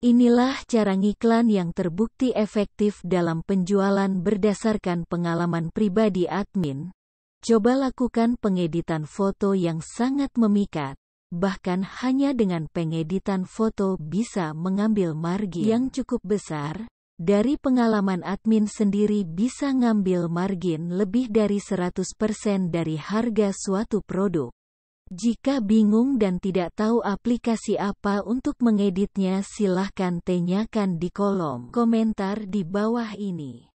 Inilah cara ngiklan yang terbukti efektif dalam penjualan berdasarkan pengalaman pribadi admin. Coba lakukan pengeditan foto yang sangat memikat. Bahkan hanya dengan pengeditan foto bisa mengambil margin yang cukup besar. Dari pengalaman admin sendiri bisa ngambil margin lebih dari 100% dari harga suatu produk. Jika bingung dan tidak tahu aplikasi apa untuk mengeditnya silahkan tanyakan di kolom komentar di bawah ini.